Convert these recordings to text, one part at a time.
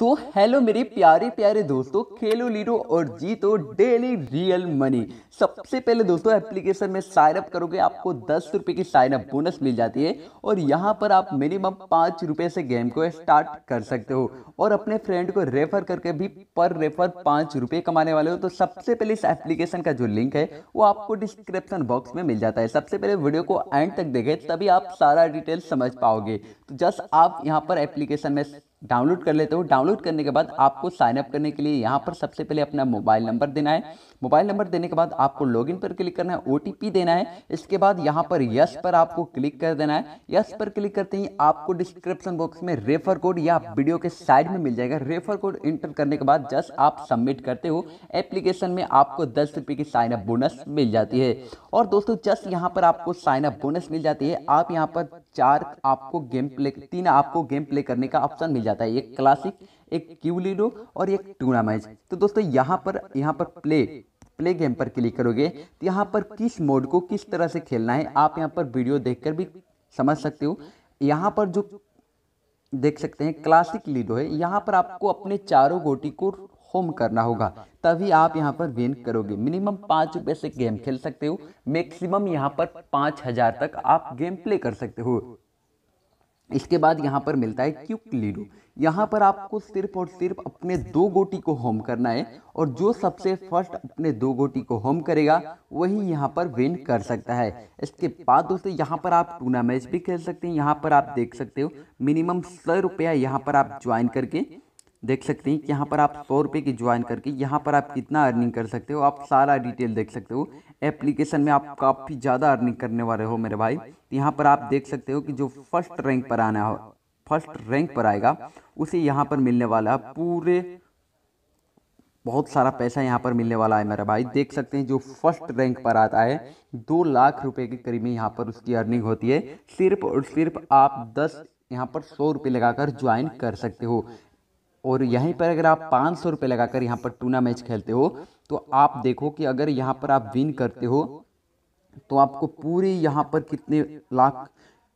तो हेलो मेरे प्यारे प्यारे दोस्तों खेलो लीडो और जीतो डेली रियल मनी सबसे पहले दोस्तों एप्लीकेशन में साइन अप करोगे आपको दस रुपये की साइन अप बोनस मिल जाती है और यहाँ पर आप मिनिमम पाँच रुपये से गेम को स्टार्ट कर सकते हो और अपने फ्रेंड को रेफर करके भी पर रेफर पाँच रुपये कमाने वाले हो तो सबसे पहले इस एप्लीकेशन का जो लिंक है वो आपको डिस्क्रिप्शन बॉक्स में मिल जाता है सबसे पहले वीडियो को एंड तक देखे तभी आप सारा डिटेल समझ पाओगे तो जस्ट आप यहाँ पर एप्लीकेशन में डाउनलोड कर लेते हो डाउनलोड करने के बाद आपको साइनअप करने के लिए यहाँ पर सबसे पहले अपना मोबाइल नंबर देना है मोबाइल नंबर देने के बाद आपको लॉगिन पर क्लिक करना है ओ देना है इसके बाद यहाँ पर यस पर आपको क्लिक कर देना है यस पर क्लिक करते ही आपको डिस्क्रिप्शन बॉक्स में रेफर कोड या वीडियो के साइड में मिल जाएगा रेफर कोड इंटर करने के बाद जस्ट आप सबमिट करते हो एप्लीकेशन में आपको दस रुपये की साइनअप बोनस मिल जाती है और दोस्तों जस्ट यहाँ पर आपको साइन अप बोनस मिल जाती है आप यहाँ पर चार आपको गेम प्ले तीन आपको गेम प्ले करने का ऑप्शन मिल जाता है एक क्लासिक एक क्यू लीडो और एक टूर्नामेंट तो दोस्तों यहाँ पर यहाँ पर प्ले प्ले गेम पर क्लिक करोगे तो यहाँ पर किस मोड को किस तरह से खेलना है आप यहाँ पर वीडियो देखकर भी समझ सकते हो यहाँ पर जो देख सकते हैं क्लासिक लीडो है यहाँ पर आपको अपने चारों गोटी को परफॉर्म करना होगा तभी आप यहाँ पर विन करोगे मिनिमम पाँच रुपये से गेम खेल सकते हो मैक्सिमम यहाँ पर पाँच हज़ार तक आप गेम प्ले कर सकते हो इसके बाद यहाँ पर मिलता है क्यूक लीडो यहाँ पर आपको सिर्फ और सिर्फ अपने दो गोटी को होम करना है और जो सबसे फर्स्ट अपने दो गोटी को होम करेगा वही यहाँ पर विन कर सकता है इसके बाद दोस्तों यहाँ पर आप टूर्नामेंट भी खेल सकते हैं यहाँ पर आप देख सकते हो मिनिमम सौ रुपया यहाँ पर आप ज्वाइन करके देख सकते हैं कि यहाँ पर आप सौ रुपये की ज्वाइन करके यहाँ पर आप कितना अर्निंग कर सकते हो आप सारा डिटेल देख सकते हो एप्लीकेशन में आप काफ़ी ज़्यादा अर्निंग करने वाले हो मेरे भाई तो यहाँ पर आप देख सकते हो कि जो फर्स्ट रैंक पर आना हो फर्स्ट रैंक पर आएगा उसे यहाँ पर मिलने वाला है पूरे बहुत सारा पैसा यहाँ पर मिलने वाला है मेरा भाई देख सकते हैं जो फर्स्ट रैंक पर आता है दो लाख रुपए के करीब में यहाँ पर उसकी अर्निंग होती है सिर्फ और सिर्फ आप दस यहाँ पर सौ रुपये लगाकर ज्वाइन कर सकते हो और यहीं पर अगर आप पाँच सौ रुपये लगाकर यहाँ पर टूना मैच खेलते हो तो आप देखो कि अगर यहाँ पर आप विन करते हो तो आपको पूरी यहाँ पर कितने लाख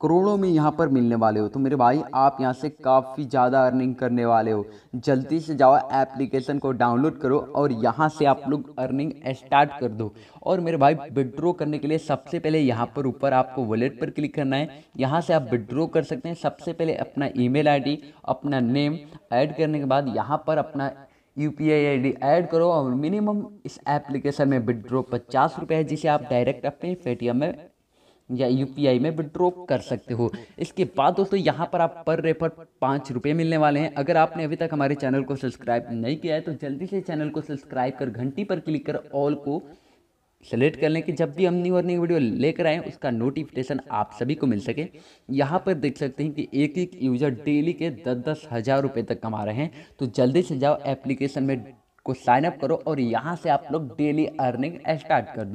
करोड़ों में यहाँ पर मिलने वाले हो तो मेरे भाई आप यहाँ से काफ़ी ज़्यादा अर्निंग करने वाले हो जल्दी से जाओ एप्लीकेशन को डाउनलोड करो और यहाँ से आप लोग अर्निंग स्टार्ट कर दो और मेरे भाई विड्रो करने के लिए सबसे पहले यहाँ पर ऊपर आपको वॉलेट पर क्लिक करना है यहाँ से आप विड्रो कर सकते हैं सबसे पहले अपना ई मेल अपना नेम ऐड करने के बाद यहाँ पर अपना U P I I D add करो और मिनिमम इस एप्लीकेशन में विड्रो पचास रुपये है जिसे आप डायरेक्ट अपने पेटीएम में या यू में विड्रॉ कर सकते हो इसके बाद दोस्तों यहाँ पर आप पर रेफर पाँच रुपये मिलने वाले हैं अगर आपने अभी तक हमारे चैनल को सब्सक्राइब नहीं किया है तो जल्दी से चैनल को सब्सक्राइब कर घंटी पर क्लिक कर ऑल को सेलेक्ट कर लें कि जब भी हम न्यू अर्निंग वीडियो लेकर आएँ उसका नोटिफिकेशन आप सभी को मिल सके यहाँ पर देख सकते हैं कि एक एक यूज़र डेली के दस दस हज़ार रुपये तक कमा रहे हैं तो जल्दी से जाओ एप्लीकेशन में को साइनअप करो और यहाँ से आप लोग डेली अर्निंग स्टार्ट कर दो